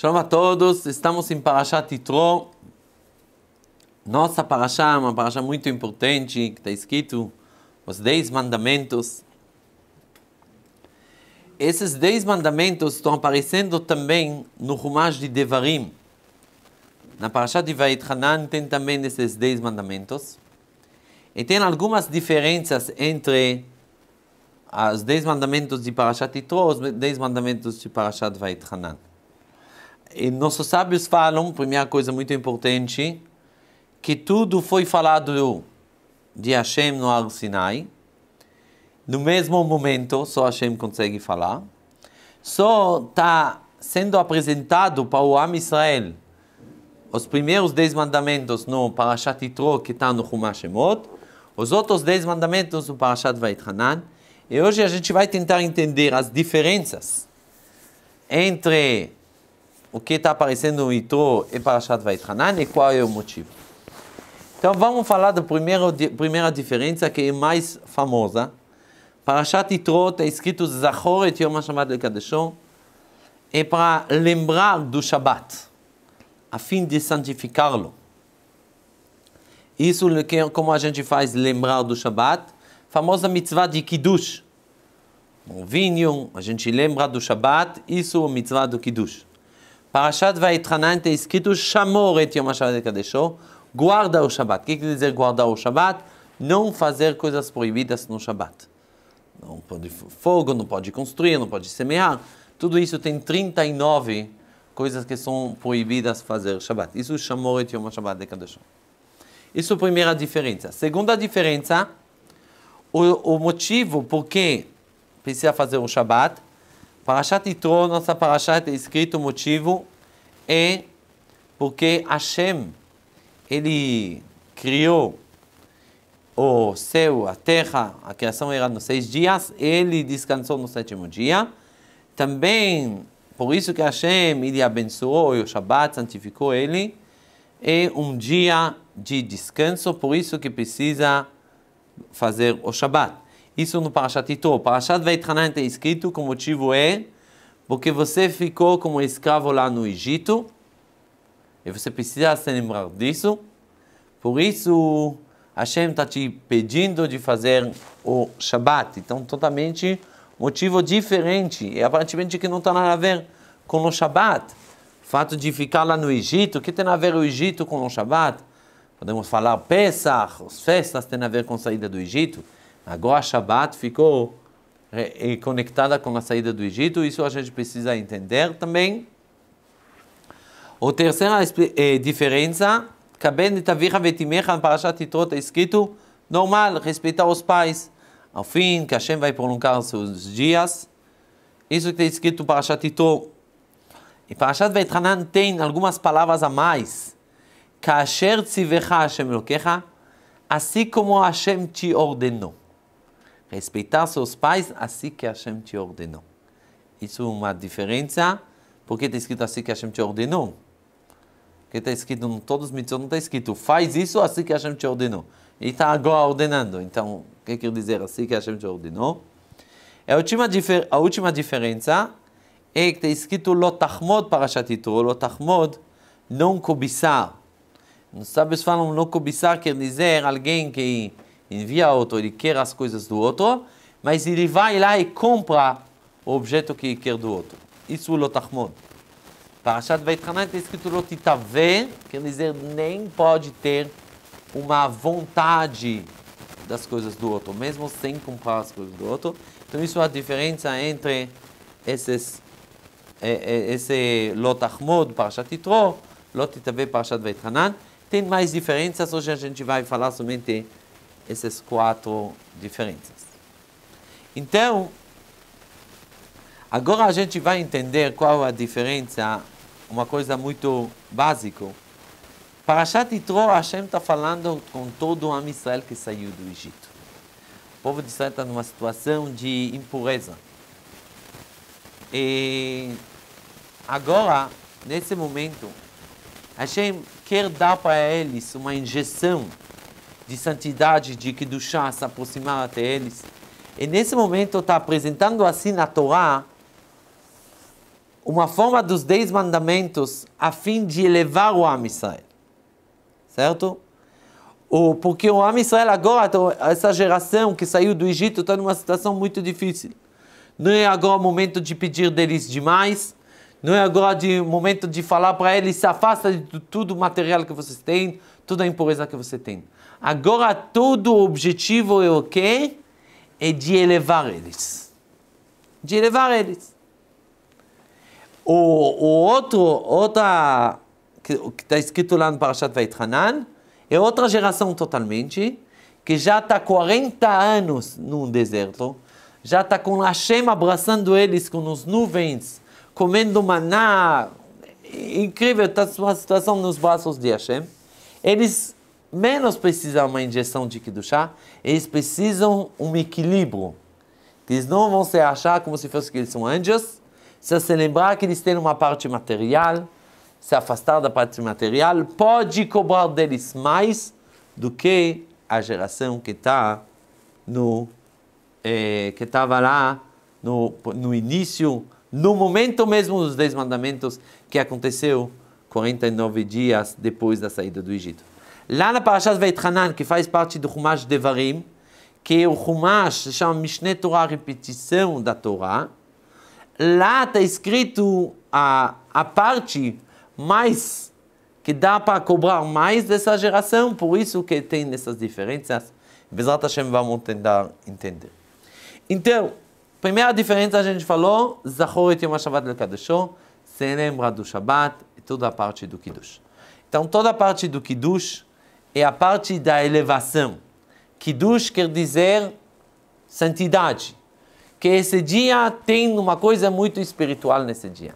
Shalom a todos, estamos em Parashat Yitro. Nossa Parashá é uma Parashá muito importante, que está escrito os Dez Mandamentos. Esses Dez Mandamentos estão aparecendo também no Rumash de Devarim. Na Parashat de Vayetchanan tem também esses Dez Mandamentos. E tem algumas diferenças entre os Dez Mandamentos de Parashat Yitro e os Dez Mandamentos de Parashat Vayetchanan. E nossos sábios falam, primeira é coisa muito importante, que tudo foi falado de Hashem no Ar Sinai. No mesmo momento, só Hashem consegue falar. Só está sendo apresentado para o Am Israel os primeiros dez mandamentos no Parashat Yitro, que está no Chumash os outros dez mandamentos no Parashat Vaitchanan. E hoje a gente vai tentar entender as diferenças entre o que está aparecendo no Itro é Parashat Vaitranan e qual é o motivo. Então vamos falar da primeira, primeira diferença que é mais famosa. Parashat Itro está escrito Zachor et Yom HaShabbat Lekadeshon é para lembrar do Shabat, a fim de santificá-lo. Isso é como a gente faz lembrar do Shabat, famosa mitzvah de Kiddush. O vinho, a gente lembra do Shabat, isso é a mitzvah do Kiddush. Parashat Vaetranan tem escrito Shamor et Yom HaShabbat Kadeshou, guarda o Shabbat. O que quer dizer guardar o Shabbat Não fazer coisas proibidas no Shabbat. Não pode fogo, não pode construir, não pode semear. Tudo isso tem 39 coisas que são proibidas fazer Shabbat. Isso Shamor et Yom HaShabbat Kadeshou. Isso é a primeira diferença. Segunda diferença, o, o motivo por que precisa fazer o Shabbat Parashat Itro, nossa Parashat, é escrito o motivo é porque Hashem, ele criou o céu, a terra, a criação era nos seis dias, ele descansou no sétimo dia. Também, por isso que Hashem, ele abençoou o Shabat, santificou ele, é um dia de descanso, por isso que precisa fazer o Shabat. Isso no Parashat Itô. Parashat Veitchanan está escrito que o motivo é porque você ficou como escravo lá no Egito e você precisa se lembrar disso. Por isso, Hashem está te pedindo de fazer o Shabat. Então, totalmente motivo diferente. E aparentemente que não está nada a ver com o Shabat. O fato de ficar lá no Egito, o que tem a ver o Egito com o Shabat? Podemos falar Pesach, as festas têm a ver com a saída do Egito. Agora Shabbat ficou é, é, conectada com a saída do Egito, isso a gente precisa entender também. A terceira é, diferença, Kaben Tavira Vetimecha, Parashat Itrot, é escrito normal, respeitar os pais. Ao fim, que Hashem vai prolongar seus dias. Isso que está escrito para Parashat Itrot. E Parashat Vetranan tem algumas palavras a mais. Kasher Tzivecha Hashem Lokecha, assim como Hashem te ordenou. Respeitar seus pais assim que Hashem te ordenou. Isso é uma diferença, porque está escrito assim que Hashem te ordenou. Porque está escrito em todos os mitos, não está escrito faz isso assim que Hashem te ordenou. E está agora ordenando. Então, o que quer dizer assim que Hashem te ordenou? É a última, a última diferença é que está escrito Lotachmod a Yitro, Lotachmod, não cobiçar. Os sábios falam não cobiçar quer dizer alguém que envia o outro, ele quer as coisas do outro, mas ele vai lá e compra o objeto que quer do outro. Isso é o Lotachmod. Parashat Vaitchanan está escrito Lotitavê, quer dizer, nem pode ter uma vontade das coisas do outro, mesmo sem comprar as coisas do outro. Então, isso é a diferença entre esses, eh, eh, esse Lotachmod, Parashat Itro, Lotitavê, Parashat Vaitchanan. Tem mais diferenças, hoje a gente vai falar somente essas quatro diferenças. Então, agora a gente vai entender qual a diferença, uma coisa muito básica. Para Shat Yitro, Hashem está falando com todo o Israel que saiu do Egito. O povo de Israel está numa situação de impureza. E agora, nesse momento, Hashem quer dar para eles uma injeção de santidade, de que Kedushá, se aproximar até eles. E nesse momento está apresentando assim na Torá uma forma dos Dez Mandamentos a fim de elevar o Am Israel. Certo? ou porque o Am Israel agora, então, essa geração que saiu do Egito, está numa situação muito difícil. Não é agora o momento de pedir deles demais, não é agora de momento de falar para ele, se afasta de tudo o material que vocês têm, toda a impureza que você tem. Agora todo o objetivo é o quê? É de elevar eles. De elevar eles. O, o outro, outra, que está escrito lá no Parashat Vaitranan, é outra geração totalmente, que já está 40 anos no deserto, já está com Hashem abraçando eles com as nuvens, comendo maná, incrível, está numa situação nos braços de Hashem. Eles menos precisam uma injeção de Kiddushá, eles precisam um equilíbrio. Eles não vão se achar como se fosse que eles são anjos, se se lembrar que eles têm uma parte material, se afastar da parte material, pode cobrar deles mais do que a geração que está no eh, que estava lá no, no início no momento mesmo dos Dez Mandamentos, que aconteceu 49 dias depois da saída do Egito. Lá na Parashat Veit Hanan, que faz parte do Chumash Devarim, que o Chumash se chama Mishneh Torah, repetição da Torá, lá está escrito a, a parte mais que dá para cobrar mais dessa geração, por isso que tem essas diferenças. Bezat Hashem vamos tentar entender. Então, Primeira diferença, a gente falou, Zahorit Yom HaShabbat Lekadeshó, se lembra do Shabbat e toda a parte do Kiddush. Então, toda a parte do Kiddush é a parte da elevação. Kiddush quer dizer santidade. Que esse dia tem uma coisa muito espiritual nesse dia.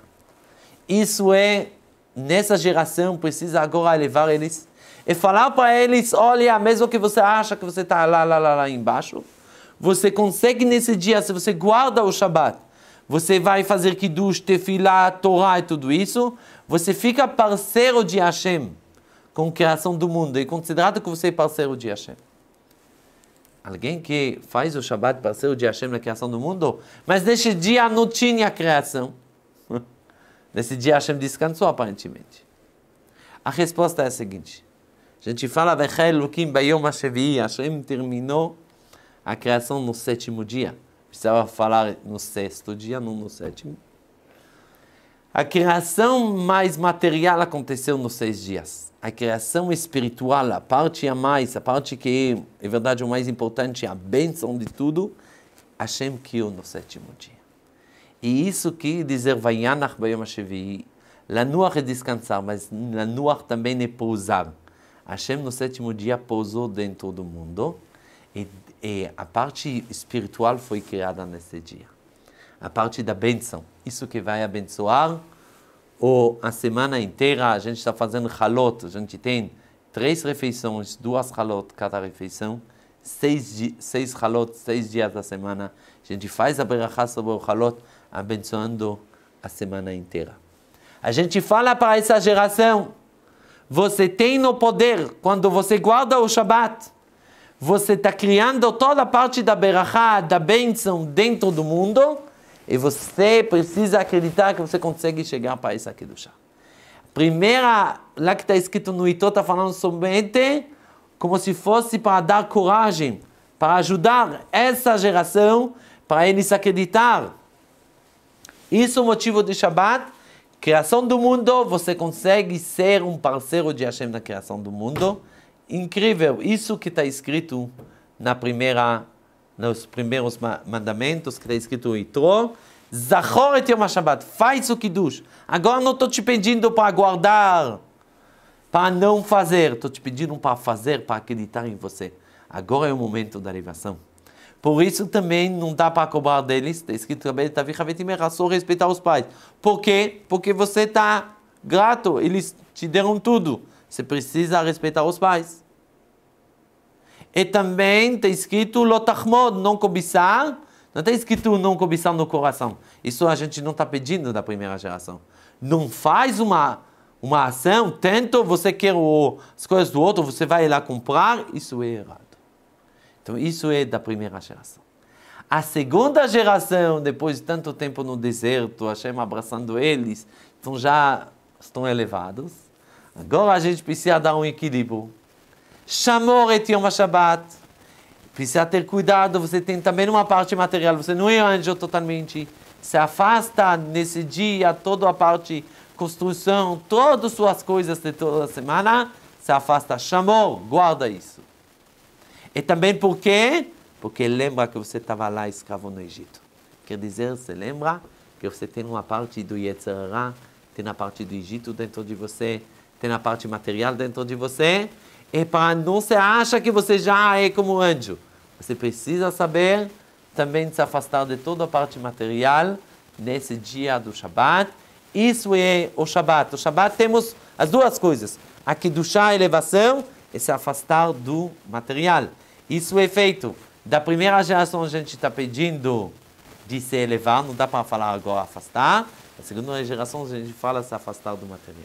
Isso é, nessa geração, precisa agora elevar eles e falar para eles, olha, mesmo que você acha que você está lá, lá, lá, lá embaixo, você consegue nesse dia, se você guarda o Shabat, você vai fazer Kiddush, Tefilá, Torah e tudo isso, você fica parceiro de Hashem com a criação do mundo. e é considerado que você é parceiro de Hashem. Alguém que faz o Shabat parceiro de Hashem na criação do mundo, mas nesse dia não tinha criação. Nesse dia Hashem descansou aparentemente. A resposta é a seguinte. A gente fala, Hashem terminou a criação no sétimo dia. Precisava falar no sexto dia, não no sétimo. A criação mais material aconteceu nos seis dias. A criação espiritual, a parte a mais, a parte que é, é verdade, o mais importante, a bênção de tudo, Hashem criou no sétimo dia. E isso que dizer Vayanach Bayom HaShevi'i, Lanuach é descansar, mas Lanuach também é pousar. Hashem no sétimo dia pousou dentro do mundo e, e a parte espiritual foi criada nesse dia. A parte da benção. Isso que vai abençoar ou a semana inteira a gente está fazendo halot, a gente tem três refeições, duas halot cada refeição, seis, seis halot, seis dias da semana. A gente faz a berachá sobre o halot, abençoando a semana inteira. A gente fala para essa geração, você tem no poder, quando você guarda o Shabat, você está criando toda a parte da berachá, da bênção dentro do mundo, e você precisa acreditar que você consegue chegar para essa kedusha. Primeira, lá que está escrito no Itô, está falando somente como se fosse para dar coragem, para ajudar essa geração, para eles acreditar. Isso é o motivo do Shabat. Criação do mundo, você consegue ser um parceiro de Hashem na criação do mundo. Incrível, isso que está escrito na primeira, nos primeiros mandamentos, que está escrito Itro, Zachor et Yom Shabbat, faz o Kiddush. Agora não estou te pedindo para guardar, para não fazer, estou te pedindo para fazer, para acreditar em você. Agora é o momento da elevação. Por isso também não dá para cobrar deles, está escrito também, é só respeitar os pais. Por quê? Porque você está grato, eles te deram tudo. Você precisa respeitar os pais. E também está escrito lotachmod, não cobiçar. Não está escrito não cobiçar no coração. Isso a gente não está pedindo da primeira geração. Não faz uma, uma ação, tanto você quer o, as coisas do outro, você vai lá comprar, isso é errado. Então isso é da primeira geração. A segunda geração, depois de tanto tempo no deserto, Shema abraçando eles, então já estão elevados. Agora a gente precisa dar um equilíbrio. Chamou Yom Shabbat. Precisa ter cuidado, você tem também uma parte material, você não é anjo totalmente. Se afasta nesse dia, toda a parte construção, todas suas coisas de toda a semana, se afasta. Chamou, guarda isso. E também por quê? Porque lembra que você estava lá escravo no Egito. Quer dizer, você lembra que você tem uma parte do Yetzirah, tem a parte do Egito dentro de você, tem a parte material dentro de você, é para não se acha que você já é como anjo. Você precisa saber também se afastar de toda a parte material nesse dia do Shabat. Isso é o Shabat. O Shabat temos as duas coisas. A Kedushá, a elevação, e se afastar do material. Isso é feito. Da primeira geração a gente está pedindo de se elevar, não dá para falar agora afastar. Na segunda geração a gente fala se afastar do material.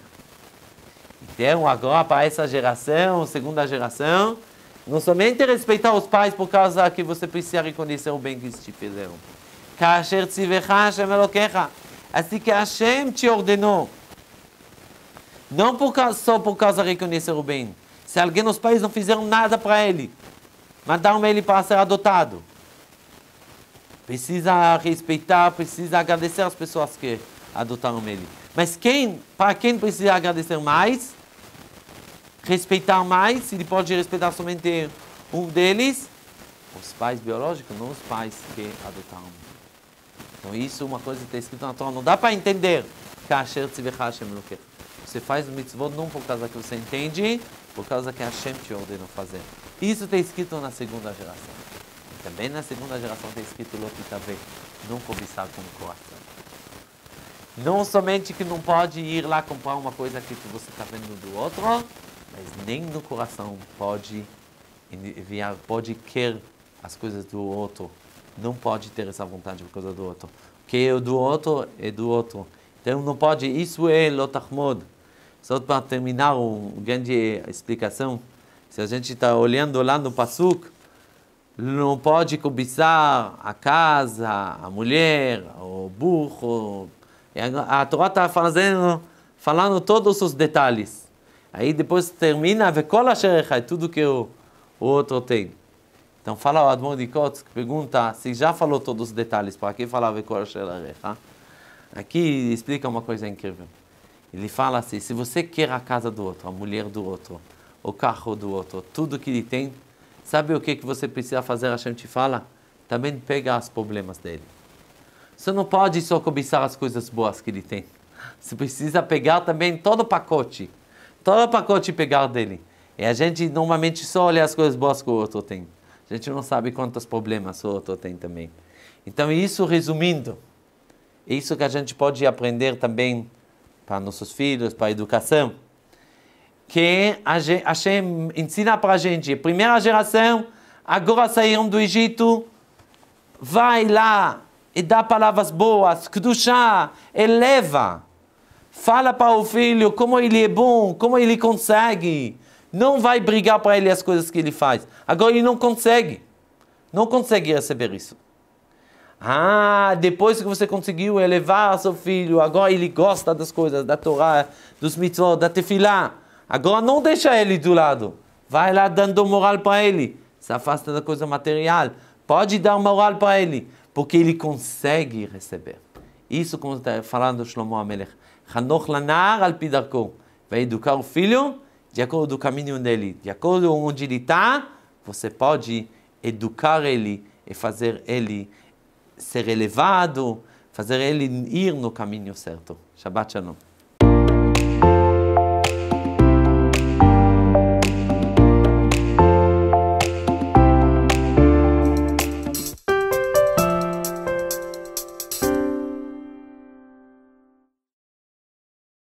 Então, agora, para essa geração, segunda geração, não somente respeitar os pais por causa que você precisa reconhecer o bem que eles te fizeram. Assim que Hashem te ordenou. Não por causa, só por causa de reconhecer o bem. Se alguém nos pais não fizeram nada para ele, mandaram ele para ser adotado. Precisa respeitar, precisa agradecer as pessoas que adotaram ele. Mas quem, para quem precisa agradecer mais, respeitar mais, Se ele pode respeitar somente um deles, os pais biológicos, não os pais que adotaram. Então isso é uma coisa que está escrita na Torá, não dá para entender. Você faz o mitzvot não por causa que você entende, por causa que Hashem te ordenou fazer. Isso está escrito na segunda geração. Também na segunda geração está escrito Lopitavê, não cobiçar com o coração. Não somente que não pode ir lá comprar uma coisa que você está vendo do outro, mas nem no coração pode enviar, pode querer as coisas do outro. Não pode ter essa vontade por causa do outro. Porque é do outro é do outro. Então não pode, isso é lotachmod. Só para terminar uma grande explicação, se a gente está olhando lá no Passuk, não pode cobiçar a casa, a mulher, o burro, a Torá está fazendo, falando todos os detalhes. Aí depois termina, Vekola Sherecha, é tudo que o, o outro tem. Então fala o Admon de Kotz, pergunta se já falou todos os detalhes, para que falar Vekola Sherecha? É, tá? Aqui explica uma coisa incrível. Ele fala assim, se você quer a casa do outro, a mulher do outro, o carro do outro, tudo que ele tem, sabe o que, que você precisa fazer? A gente fala, também pega os problemas dele. Você não pode só cobiçar as coisas boas que ele tem. Você precisa pegar também todo o pacote. Todo o pacote pegar dele. E a gente normalmente só olha as coisas boas que o outro tem. A gente não sabe quantos problemas o outro tem também. Então, isso resumindo, é isso que a gente pode aprender também para nossos filhos, para a educação. Que a Hashem ensina para a gente, primeira geração, agora saíram do Egito, vai lá e dá palavras boas, Kedushá, eleva. Fala para o filho como ele é bom, como ele consegue. Não vai brigar para ele as coisas que ele faz. Agora ele não consegue. Não consegue receber isso. Ah, depois que você conseguiu elevar seu filho, agora ele gosta das coisas, da Torá, dos mitzvot, da tefilá. Agora não deixa ele do lado. Vai lá dando moral para ele. Se afasta da coisa material. Pode dar moral para ele porque ele consegue receber. Isso como está falando Shlomo Amelech. Hanoch lanar al pidarko. Vai educar o filho de acordo com o caminho dele. De acordo com onde ele está, você pode educar ele e fazer ele ser elevado, fazer ele ir no caminho certo. Shabbat shalom.